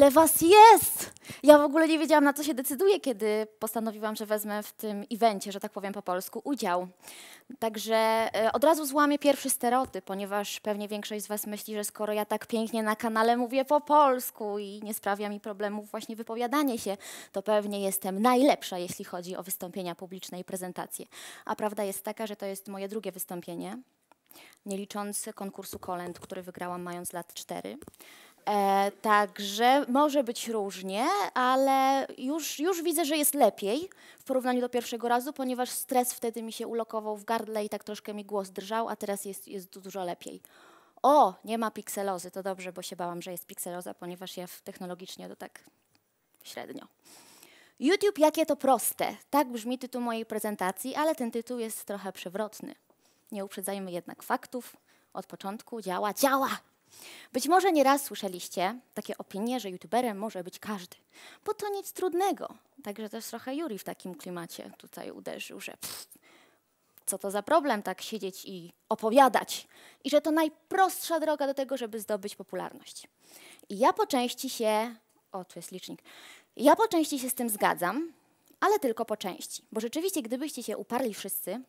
ile was jest! Ja w ogóle nie wiedziałam, na co się decyduję, kiedy postanowiłam, że wezmę w tym evencie, że tak powiem po polsku, udział. Także e, od razu złamię pierwszy stereotyp, ponieważ pewnie większość z Was myśli, że skoro ja tak pięknie na kanale mówię po polsku i nie sprawia mi problemów właśnie wypowiadanie się, to pewnie jestem najlepsza, jeśli chodzi o wystąpienia publiczne i prezentacje. A prawda jest taka, że to jest moje drugie wystąpienie, nie licząc konkursu kolęd, który wygrałam mając lat cztery. E, także może być różnie, ale już, już widzę, że jest lepiej w porównaniu do pierwszego razu, ponieważ stres wtedy mi się ulokował w gardle i tak troszkę mi głos drżał, a teraz jest, jest dużo lepiej. O, nie ma pikselozy, to dobrze, bo się bałam, że jest pikseloza, ponieważ ja technologicznie to tak średnio. YouTube, jakie to proste. Tak brzmi tytuł mojej prezentacji, ale ten tytuł jest trochę przewrotny. Nie uprzedzajmy jednak faktów. Od początku działa, działa! Być może nieraz słyszeliście takie opinie, że youtuberem może być każdy, bo to nic trudnego. Także też trochę Juri w takim klimacie tutaj uderzył, że pff, co to za problem tak siedzieć i opowiadać. I że to najprostsza droga do tego, żeby zdobyć popularność. I ja po części się, o tu jest licznik, ja po części się z tym zgadzam, ale tylko po części. Bo rzeczywiście, gdybyście się uparli wszyscy,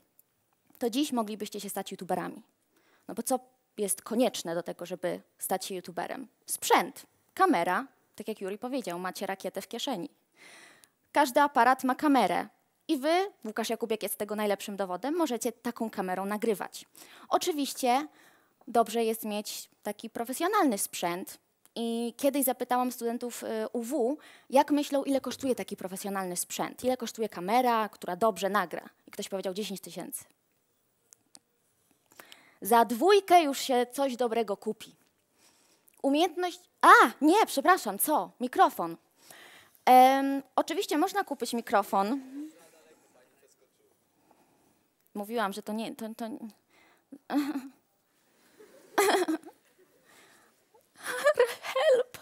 to dziś moglibyście się stać youtuberami. No bo co jest konieczne do tego, żeby stać się youtuberem. Sprzęt, kamera, tak jak Juri powiedział, macie rakietę w kieszeni. Każdy aparat ma kamerę. I wy, Łukasz Jakubiec jest tego najlepszym dowodem, możecie taką kamerą nagrywać. Oczywiście dobrze jest mieć taki profesjonalny sprzęt. I kiedyś zapytałam studentów y, UW, jak myślą, ile kosztuje taki profesjonalny sprzęt? Ile kosztuje kamera, która dobrze nagra? I ktoś powiedział 10 tysięcy. Za dwójkę już się coś dobrego kupi. Umiejętność. A, nie, przepraszam, co? Mikrofon. oczywiście można kupić mikrofon. Mówiłam, że to nie. To, to... Help!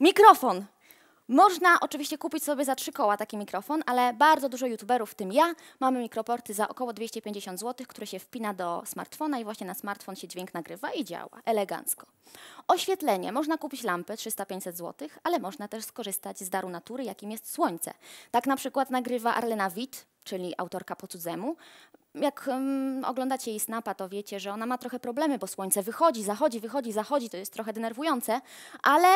Mikrofon. Można oczywiście kupić sobie za trzy koła taki mikrofon, ale bardzo dużo youtuberów, w tym ja, mamy mikroporty za około 250 zł, które się wpina do smartfona i właśnie na smartfon się dźwięk nagrywa i działa elegancko. Oświetlenie. Można kupić lampę 300-500 zł, ale można też skorzystać z daru natury, jakim jest słońce. Tak na przykład nagrywa Arlena Witt, czyli autorka Po cudzemu. Jak um, oglądacie jej snapa, to wiecie, że ona ma trochę problemy, bo słońce wychodzi, zachodzi, wychodzi, zachodzi, to jest trochę denerwujące, ale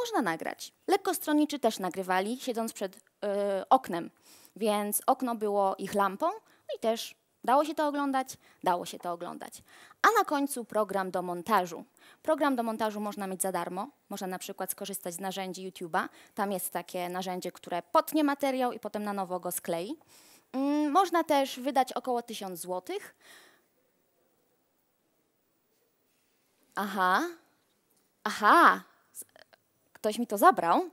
można nagrać. Lekkostronniczy też nagrywali, siedząc przed yy, oknem, więc okno było ich lampą no i też dało się to oglądać, dało się to oglądać. A na końcu program do montażu. Program do montażu można mieć za darmo, można na przykład skorzystać z narzędzi YouTube'a. Tam jest takie narzędzie, które potnie materiał i potem na nowo go sklei. Yy, można też wydać około 1000 złotych. Aha, aha, Ktoś mi to zabrał.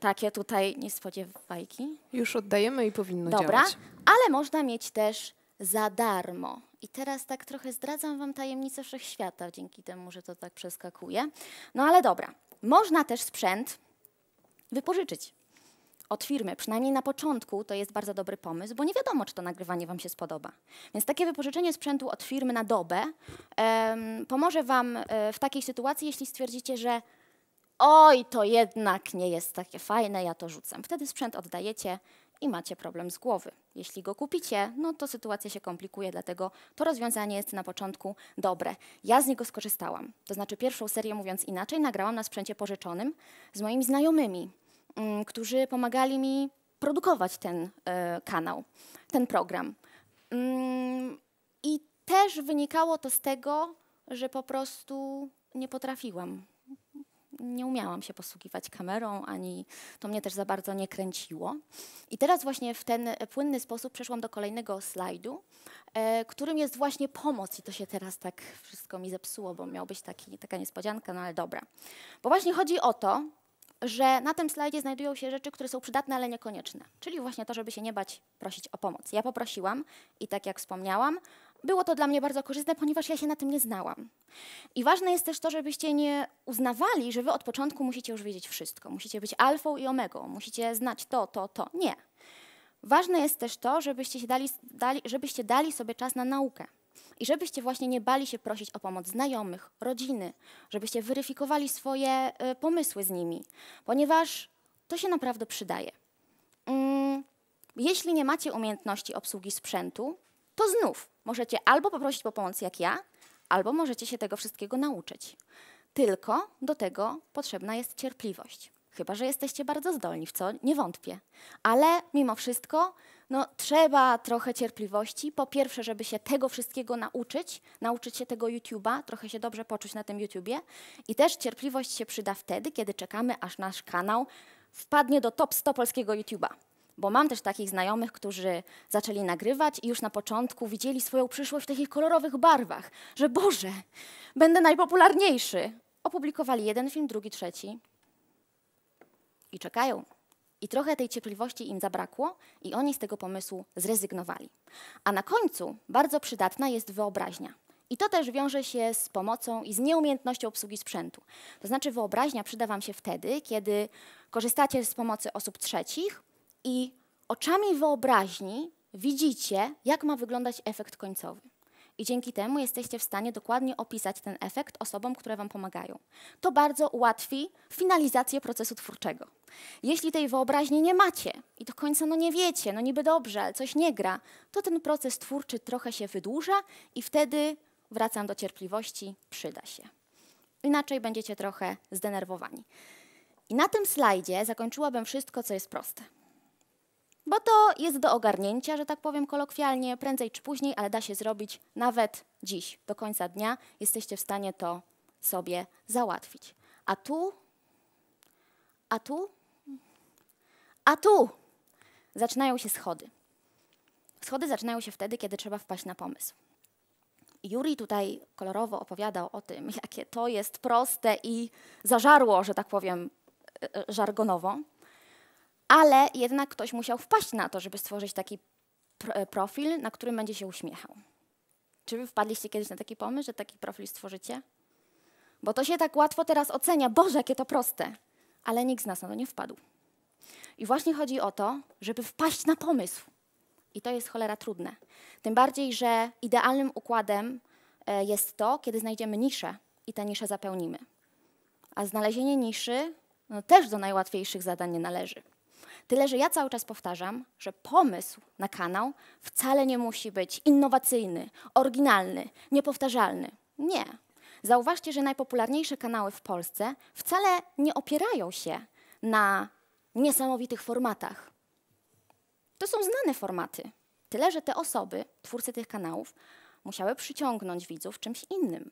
Takie tutaj niespodziewajki. Już oddajemy i powinno Dobra, działać. ale można mieć też za darmo. I teraz tak trochę zdradzam Wam tajemnicę wszechświata dzięki temu, że to tak przeskakuje. No ale dobra, można też sprzęt wypożyczyć od firmy, przynajmniej na początku, to jest bardzo dobry pomysł, bo nie wiadomo, czy to nagrywanie Wam się spodoba. Więc takie wypożyczenie sprzętu od firmy na dobę pomoże Wam e, w takiej sytuacji, jeśli stwierdzicie, że oj, to jednak nie jest takie fajne, ja to rzucam. Wtedy sprzęt oddajecie i macie problem z głowy. Jeśli go kupicie, no to sytuacja się komplikuje, dlatego to rozwiązanie jest na początku dobre. Ja z niego skorzystałam. To znaczy pierwszą serię, mówiąc inaczej, nagrałam na sprzęcie pożyczonym z moimi znajomymi, m, mm, którzy pomagali mi produkować ten y, kanał, ten program. Mm, I też wynikało to z tego, że po prostu nie potrafiłam nie umiałam się posługiwać kamerą, ani to mnie też za bardzo nie kręciło. I teraz właśnie w ten e, płynny sposób przeszłam do kolejnego slajdu, e, którym jest właśnie pomoc. I to się teraz tak wszystko mi zepsuło, bo miał być taki, taka niespodzianka, no ale dobra. Bo właśnie chodzi o to, że na tym slajdzie znajdują się rzeczy, które są przydatne, ale niekonieczne. Czyli właśnie to, żeby się nie bać prosić o pomoc. Ja poprosiłam i tak jak wspomniałam, było to dla mnie bardzo korzystne, ponieważ ja się na tym nie znałam. I ważne jest też to, żebyście nie uznawali, że wy od początku musicie już wiedzieć wszystko. Musicie być alfą i omegą, musicie znać to, to, to. Nie. Ważne jest też to, żebyście, się dali, dali, żebyście dali sobie czas na naukę. I żebyście właśnie nie bali się prosić o pomoc znajomych, rodziny, żebyście weryfikowali swoje y, pomysły z nimi, ponieważ to się naprawdę przydaje. Mm, jeśli nie macie umiejętności obsługi sprzętu, to znów możecie albo poprosić o pomoc jak ja, albo możecie się tego wszystkiego nauczyć. Tylko do tego potrzebna jest cierpliwość. Chyba, że jesteście bardzo zdolni, w co nie wątpię. Ale mimo wszystko no, trzeba trochę cierpliwości. Po pierwsze, żeby się tego wszystkiego nauczyć, nauczyć się tego YouTube'a, trochę się dobrze poczuć na tym YouTubie. I też cierpliwość się przyda wtedy, kiedy czekamy, aż nasz kanał wpadnie do top 100 polskiego YouTube'a. Bo mam też takich znajomych, którzy zaczęli nagrywać i już na początku widzieli swoją przyszłość w takich kolorowych barwach, że Boże, będę najpopularniejszy. Opublikowali jeden film, drugi, trzeci i czekają. I trochę tej cierpliwości im zabrakło i oni z tego pomysłu zrezygnowali. A na końcu bardzo przydatna jest wyobraźnia. I to też wiąże się z pomocą i z nieumiejętnością obsługi sprzętu. To znaczy wyobraźnia przyda Wam się wtedy, kiedy korzystacie z pomocy osób trzecich, i oczami wyobraźni widzicie, jak ma wyglądać efekt końcowy. I dzięki temu jesteście w stanie dokładnie opisać ten efekt osobom, które Wam pomagają. To bardzo ułatwi finalizację procesu twórczego. Jeśli tej wyobraźni nie macie i do końca no nie wiecie, no niby dobrze, ale coś nie gra, to ten proces twórczy trochę się wydłuża i wtedy, wracam do cierpliwości, przyda się. Inaczej będziecie trochę zdenerwowani. I na tym slajdzie zakończyłabym wszystko, co jest proste bo to jest do ogarnięcia, że tak powiem kolokwialnie, prędzej czy później, ale da się zrobić nawet dziś, do końca dnia jesteście w stanie to sobie załatwić. A tu, a tu, a tu zaczynają się schody. Schody zaczynają się wtedy, kiedy trzeba wpaść na pomysł. Juri tutaj kolorowo opowiadał o tym, jakie to jest proste i zażarło, że tak powiem, e, e, żargonowo ale jednak ktoś musiał wpaść na to, żeby stworzyć taki e, profil, na którym będzie się uśmiechał. Czy wy wpadliście kiedyś na taki pomysł, że taki profil stworzycie? Bo to się tak łatwo teraz ocenia. Boże, jakie to proste. Ale nikt z nas na to nie wpadł. I właśnie chodzi o to, żeby wpaść na pomysł. I to jest cholera trudne. Tym bardziej, że idealnym układem e, jest to, kiedy znajdziemy niszę i tę niszę zapełnimy. A znalezienie niszy no, też do najłatwiejszych zadań nie należy. Tyle, że ja cały czas powtarzam, że pomysł na kanał wcale nie musi być innowacyjny, oryginalny, niepowtarzalny. Nie. Zauważcie, że najpopularniejsze kanały w Polsce wcale nie opierają się na niesamowitych formatach. To są znane formaty. Tyle, że te osoby, twórcy tych kanałów, musiały przyciągnąć widzów czymś innym.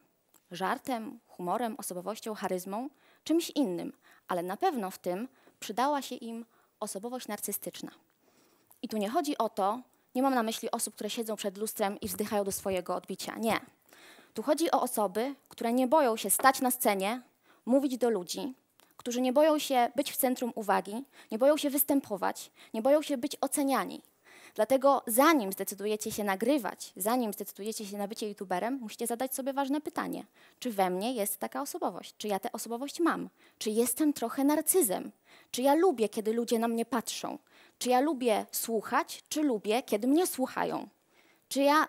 Żartem, humorem, osobowością, charyzmą, czymś innym. Ale na pewno w tym przydała się im osobowość narcystyczna. I tu nie chodzi o to, nie mam na myśli osób, które siedzą przed lustrem i wzdychają do swojego odbicia. Nie. Tu chodzi o osoby, które nie boją się stać na scenie, mówić do ludzi, którzy nie boją się być w centrum uwagi, nie boją się występować, nie boją się być oceniani, Dlatego zanim zdecydujecie się nagrywać, zanim zdecydujecie się na bycie youtuberem, musicie zadać sobie ważne pytanie. Czy we mnie jest taka osobowość? Czy ja tę osobowość mam? Czy jestem trochę narcyzem? Czy ja lubię, kiedy ludzie na mnie patrzą? Czy ja lubię słuchać, czy lubię, kiedy mnie słuchają? Czy ja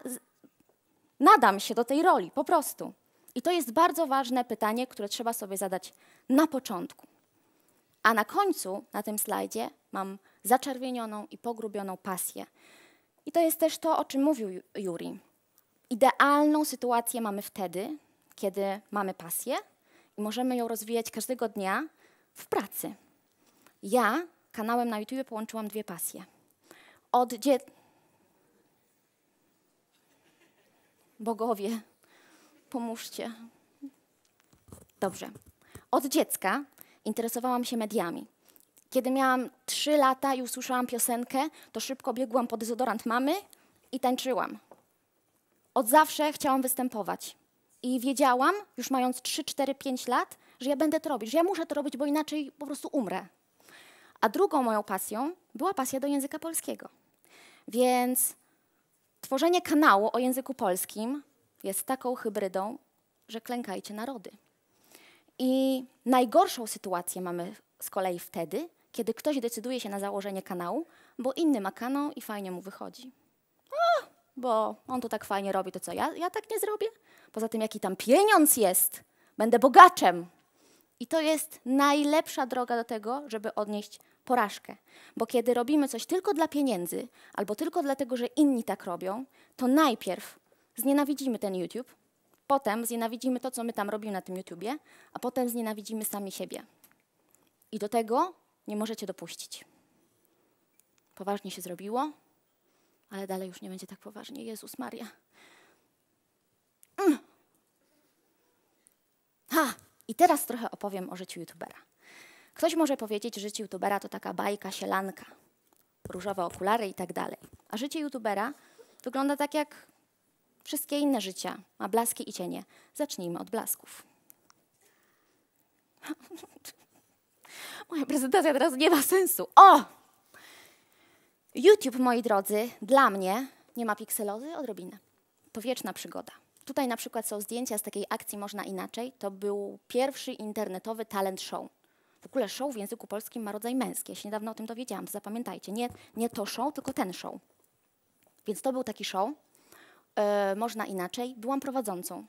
nadam się do tej roli po prostu? I to jest bardzo ważne pytanie, które trzeba sobie zadać na początku. A na końcu, na tym slajdzie, mam zaczerwienioną i pogrubioną pasję. I to jest też to, o czym mówił Juri. Idealną sytuację mamy wtedy, kiedy mamy pasję i możemy ją rozwijać każdego dnia w pracy. Ja kanałem na YouTube połączyłam dwie pasje. Od dzie... Bogowie, pomóżcie. Dobrze. Od dziecka interesowałam się mediami. Kiedy miałam 3 lata i usłyszałam piosenkę, to szybko biegłam pod dezodorant mamy i tańczyłam. Od zawsze chciałam występować. I wiedziałam, już mając 3, 4, 5 lat, że ja będę to robić, że ja muszę to robić, bo inaczej po prostu umrę. A drugą moją pasją była pasja do języka polskiego. Więc tworzenie kanału o języku polskim jest taką hybrydą, że klękajcie narody. I najgorszą sytuację mamy z kolei wtedy, kiedy ktoś decyduje się na założenie kanału, bo inny ma kanał i fajnie mu wychodzi. O, bo on to tak fajnie robi, to co, ja, ja tak nie zrobię? Poza tym, jaki tam pieniądz jest, będę bogaczem. I to jest najlepsza droga do tego, żeby odnieść porażkę. Bo kiedy robimy coś tylko dla pieniędzy, albo tylko dlatego, że inni tak robią, to najpierw znienawidzimy ten YouTube, Potem znienawidzimy to, co my tam robimy na tym YouTubie, a potem znienawidzimy sami siebie. I do tego nie możecie dopuścić. Poważnie się zrobiło, ale dalej już nie będzie tak poważnie. Jezus Maria. Mm. Ha! I teraz trochę opowiem o życiu youtubera. Ktoś może powiedzieć, że życie youtubera to taka bajka, sielanka, różowe okulary i tak dalej. A życie youtubera wygląda tak jak wszystkie inne życia ma blaski i cienie. Zacznijmy od blasków. Moja prezentacja teraz nie ma sensu. O! YouTube, moi drodzy, dla mnie nie ma pikselozy odrobinę. To wieczna przygoda. Tutaj na przykład są zdjęcia z takiej akcji Można Inaczej. To był pierwszy internetowy talent show. W ogóle show w języku polskim ma rodzaj męski. Ja się niedawno o tym dowiedziałam, to zapamiętajcie. Nie, nie to show, tylko ten show. Więc to był taki show, E, można inaczej, byłam prowadzącą.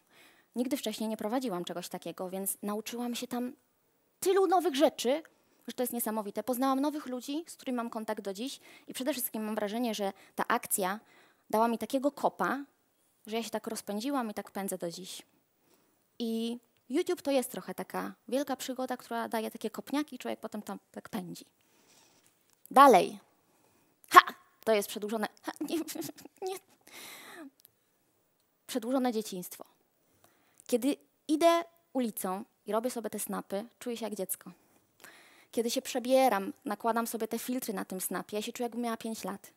Nigdy wcześniej nie prowadziłam czegoś takiego, więc nauczyłam się tam tylu nowych rzeczy, że to jest niesamowite. Poznałam nowych ludzi, z którymi mam kontakt do dziś i przede wszystkim mam wrażenie, że ta akcja dała mi takiego kopa, że ja się tak rozpędziłam i tak pędzę do dziś. I YouTube to jest trochę taka wielka przygoda, która daje takie kopniaki i człowiek potem tam tak pędzi. Dalej. Ha! To jest przedłużone. Ha, nie, nie przedłużone dzieciństwo. Kiedy idę ulicą i robię sobie te snapy, czuję się jak dziecko. Kiedy się przebieram, nakładam sobie te filtry na tym snapie, ja się czuję, jakbym miała 5 lat.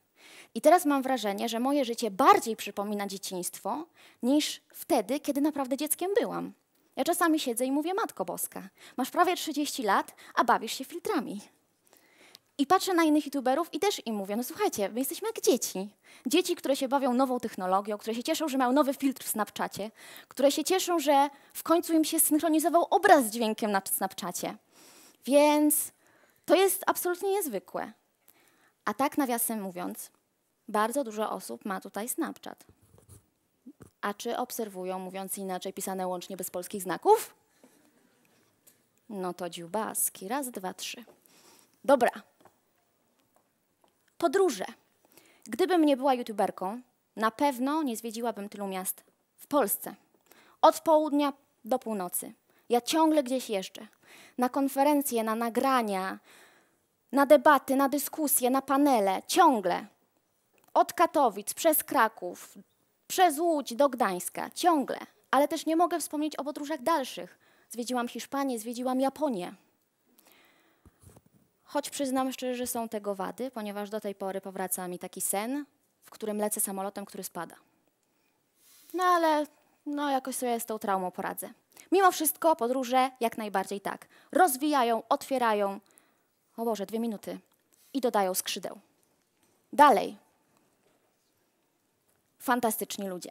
I teraz mam wrażenie, że moje życie bardziej przypomina dzieciństwo niż wtedy, kiedy naprawdę dzieckiem byłam. Ja czasami siedzę i mówię, Matko Boska, masz prawie 30 lat, a bawisz się filtrami. I patrzę na innych youtuberów i też im mówię, no słuchajcie, my jesteśmy jak dzieci. Dzieci, które się bawią nową technologią, które się cieszą, że mają nowy filtr w Snapchacie, które się cieszą, że w końcu im się synchronizował obraz z dźwiękiem na Snapchacie. Więc to jest absolutnie niezwykłe. A tak nawiasem mówiąc, bardzo dużo osób ma tutaj Snapchat. A czy obserwują, mówiąc inaczej, pisane łącznie bez polskich znaków? No to dziubaski. Raz, dwa, trzy. Dobra, podróże. Gdybym nie była youtuberką, na pewno nie zwiedziłabym tylu miast w Polsce. Od południa do północy. Ja ciągle gdzieś jeżdżę. Na konferencje, na nagrania, na debaty, na dyskusje, na panele. Ciągle. Od Katowic, przez Kraków, przez Łódź do Gdańska. Ciągle. Ale też nie mogę wspomnieć o podróżach dalszych. Zwiedziłam Hiszpanię, zwiedziłam Japonię. Choć przyznam szczerze, że są tego wady, ponieważ do tej pory powraca mi taki sen, w którym lecę samolotem, który spada. No ale no, jakoś sobie z tą traumą poradzę. Mimo wszystko podróże jak najbardziej tak. Rozwijają, otwierają. O Boże, dwie minuty. I dodają skrzydeł. Dalej. Fantastyczni ludzie.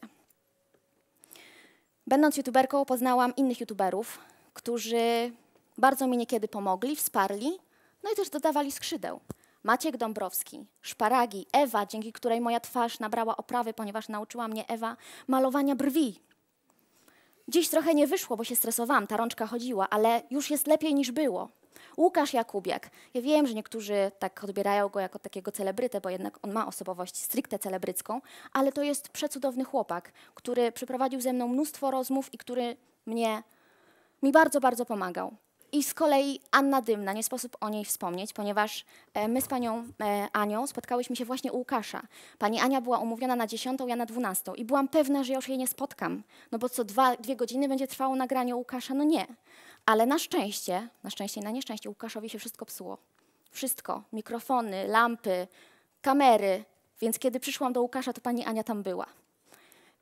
Będąc youtuberką poznałam innych youtuberów, którzy bardzo mi niekiedy pomogli, wsparli no i też dodawali skrzydeł. Maciek Dąbrowski, szparagi, Ewa, dzięki której moja twarz nabrała oprawy, ponieważ nauczyła mnie Ewa malowania brwi. Dziś trochę nie wyszło, bo się stresowałam, ta rączka chodziła, ale już jest lepiej niż było. Łukasz Jakubiak. Ja wiem, że niektórzy tak odbierają go jako takiego celebrytę, bo jednak on ma osobowość stricte celebrycką, ale to jest przecudowny chłopak, który przeprowadził ze mną mnóstwo rozmów i który mnie mi bardzo, bardzo pomagał. I z kolei Anna Dymna, nie sposób o niej wspomnieć, ponieważ e, my z panią e, Anią spotkałyśmy się właśnie u Łukasza. Pani Ania była umówiona na 10, ja na 12 i byłam pewna, że już jej nie spotkam, no bo co dwa, dwie godziny będzie trwało nagranie Łukasza, no nie. Ale na szczęście, na szczęście i na nieszczęście Łukaszowi się wszystko psuło. Wszystko, mikrofony, lampy, kamery, więc kiedy przyszłam do Łukasza, to pani Ania tam była.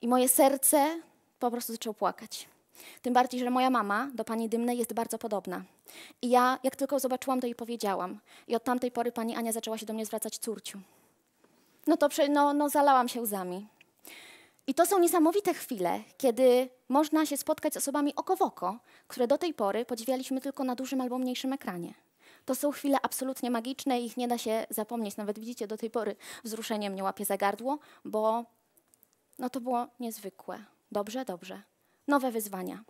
I moje serce po prostu zaczęło płakać. Tym bardziej, że moja mama do pani Dymnej jest bardzo podobna. I ja, jak tylko zobaczyłam, to jej powiedziałam. I od tamtej pory pani Ania zaczęła się do mnie zwracać córciu. No to no, no, zalałam się łzami. I to są niesamowite chwile, kiedy można się spotkać z osobami oko w oko, które do tej pory podziwialiśmy tylko na dużym albo mniejszym ekranie. To są chwile absolutnie magiczne i ich nie da się zapomnieć. Nawet widzicie, do tej pory wzruszenie mnie łapie za gardło, bo no to było niezwykłe. Dobrze, dobrze nowe wyzwania.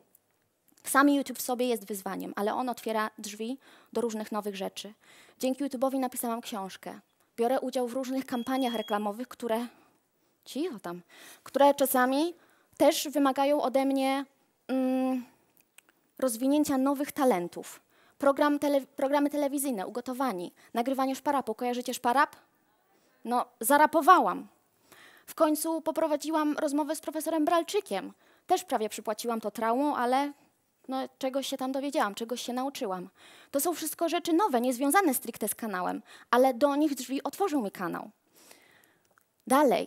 Sam YouTube w sobie jest wyzwaniem, ale on otwiera drzwi do różnych nowych rzeczy. Dzięki YouTube'owi napisałam książkę. Biorę udział w różnych kampaniach reklamowych, które. Cicho tam. Które czasami też wymagają ode mnie mm, rozwinięcia nowych talentów. Program tele, programy telewizyjne, ugotowani, nagrywanie szparapu. Kojarzycie szparap? No, zarapowałam. W końcu poprowadziłam rozmowę z profesorem Bralczykiem, też prawie przypłaciłam to traumą, ale no, czegoś się tam dowiedziałam, czegoś się nauczyłam. To są wszystko rzeczy nowe, niezwiązane stricte z kanałem, ale do nich drzwi otworzył mi kanał. Dalej.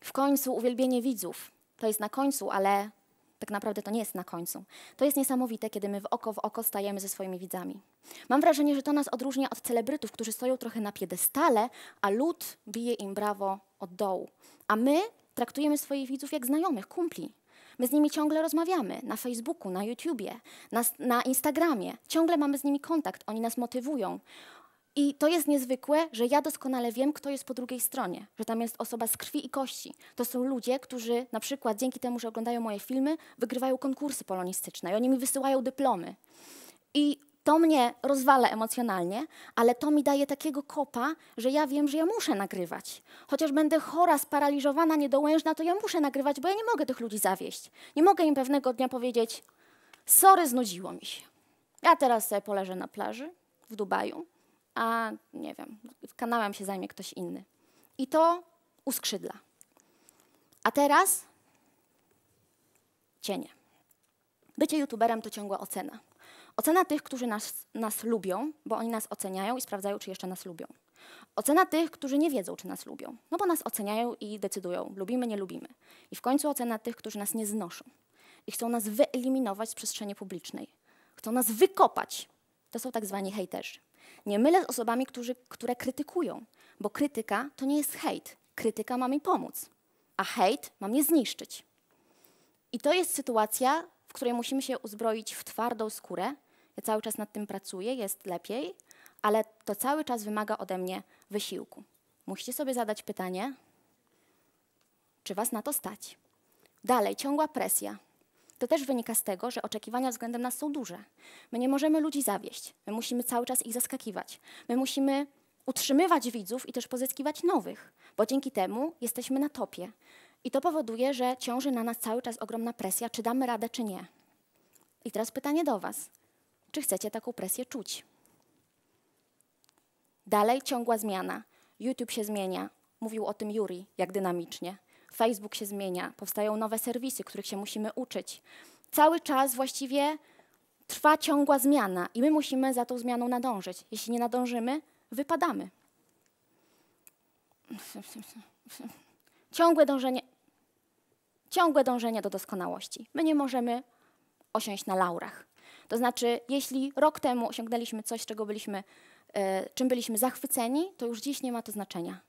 W końcu uwielbienie widzów. To jest na końcu, ale tak naprawdę to nie jest na końcu. To jest niesamowite, kiedy my w oko w oko stajemy ze swoimi widzami. Mam wrażenie, że to nas odróżnia od celebrytów, którzy stoją trochę na piedestale, a lud bije im brawo od dołu. A my Traktujemy swoich widzów jak znajomych, kumpli. My z nimi ciągle rozmawiamy na Facebooku, na YouTubie, na, na Instagramie. Ciągle mamy z nimi kontakt, oni nas motywują. I to jest niezwykłe, że ja doskonale wiem, kto jest po drugiej stronie, że tam jest osoba z krwi i kości. To są ludzie, którzy na przykład dzięki temu, że oglądają moje filmy, wygrywają konkursy polonistyczne i oni mi wysyłają dyplomy. I to mnie rozwala emocjonalnie, ale to mi daje takiego kopa, że ja wiem, że ja muszę nagrywać. Chociaż będę chora, sparaliżowana, niedołężna, to ja muszę nagrywać, bo ja nie mogę tych ludzi zawieść. Nie mogę im pewnego dnia powiedzieć: Sorry, znudziło mi się. Ja teraz sobie poleżę na plaży w Dubaju, a nie wiem, kanałem się zajmie ktoś inny. I to uskrzydla. A teraz cienie. Bycie youtuberem to ciągła ocena. Ocena tych, którzy nas, nas lubią, bo oni nas oceniają i sprawdzają, czy jeszcze nas lubią. Ocena tych, którzy nie wiedzą, czy nas lubią, no bo nas oceniają i decydują, lubimy, nie lubimy. I w końcu ocena tych, którzy nas nie znoszą i chcą nas wyeliminować z przestrzeni publicznej, chcą nas wykopać. To są tak zwani hejterzy. Nie mylę z osobami, którzy, które krytykują, bo krytyka to nie jest hejt. Krytyka ma mi pomóc, a hejt ma mnie zniszczyć. I to jest sytuacja, w której musimy się uzbroić w twardą skórę ja cały czas nad tym pracuję, jest lepiej, ale to cały czas wymaga ode mnie wysiłku. Musicie sobie zadać pytanie, czy was na to stać. Dalej, ciągła presja. To też wynika z tego, że oczekiwania względem nas są duże. My nie możemy ludzi zawieść. My musimy cały czas ich zaskakiwać. My musimy utrzymywać widzów i też pozyskiwać nowych, bo dzięki temu jesteśmy na topie. I to powoduje, że ciąży na nas cały czas ogromna presja, czy damy radę, czy nie. I teraz pytanie do Was czy chcecie taką presję czuć. Dalej ciągła zmiana. YouTube się zmienia. Mówił o tym Juri, jak dynamicznie. Facebook się zmienia, powstają nowe serwisy, których się musimy uczyć. Cały czas właściwie trwa ciągła zmiana i my musimy za tą zmianą nadążyć. Jeśli nie nadążymy, wypadamy. Ciągłe dążenie, ciągłe dążenie do doskonałości. My nie możemy osiąść na laurach. To znaczy, jeśli rok temu osiągnęliśmy coś, czego byliśmy, e, czym byliśmy zachwyceni, to już dziś nie ma to znaczenia.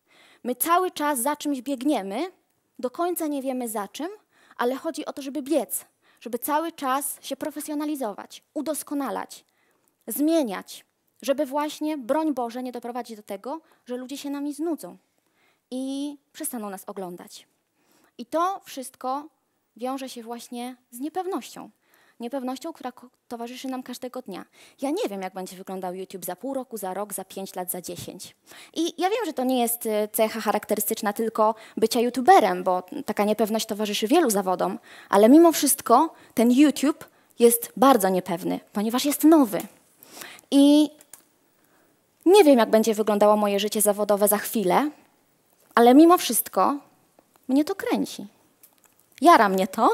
My cały czas za czymś biegniemy, do końca nie wiemy za czym, ale chodzi o to, żeby biec, żeby cały czas się profesjonalizować, udoskonalać, zmieniać, żeby właśnie, broń Boże, nie doprowadzić do tego, że ludzie się nami znudzą i przestaną nas oglądać. I to wszystko wiąże się właśnie z niepewnością niepewnością, która towarzyszy nam każdego dnia. Ja nie wiem, jak będzie wyglądał YouTube za pół roku, za rok, za pięć lat, za dziesięć. I ja wiem, że to nie jest y, cecha charakterystyczna tylko bycia YouTuberem, bo taka niepewność towarzyszy wielu zawodom, ale mimo wszystko ten YouTube jest bardzo niepewny, ponieważ jest nowy. I nie wiem, jak będzie wyglądało moje życie zawodowe za chwilę, ale mimo wszystko mnie to kręci. Jara mnie to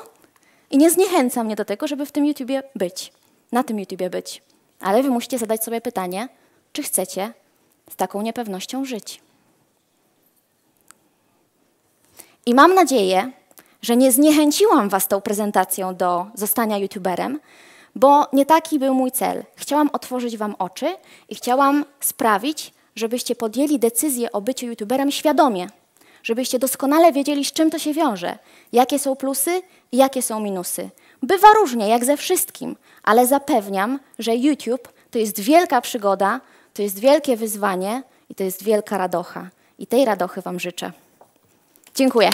i nie zniechęca mnie do tego, żeby w tym YouTubie być, na tym YouTubie być. Ale wy musicie zadać sobie pytanie, czy chcecie z taką niepewnością żyć. I mam nadzieję, że nie zniechęciłam was tą prezentacją do zostania YouTuberem, bo nie taki był mój cel. Chciałam otworzyć wam oczy i chciałam sprawić, żebyście podjęli decyzję o byciu YouTuberem świadomie żebyście doskonale wiedzieli, z czym to się wiąże, jakie są plusy i jakie są minusy. Bywa różnie, jak ze wszystkim, ale zapewniam, że YouTube to jest wielka przygoda, to jest wielkie wyzwanie i to jest wielka radocha. I tej radochy Wam życzę. Dziękuję.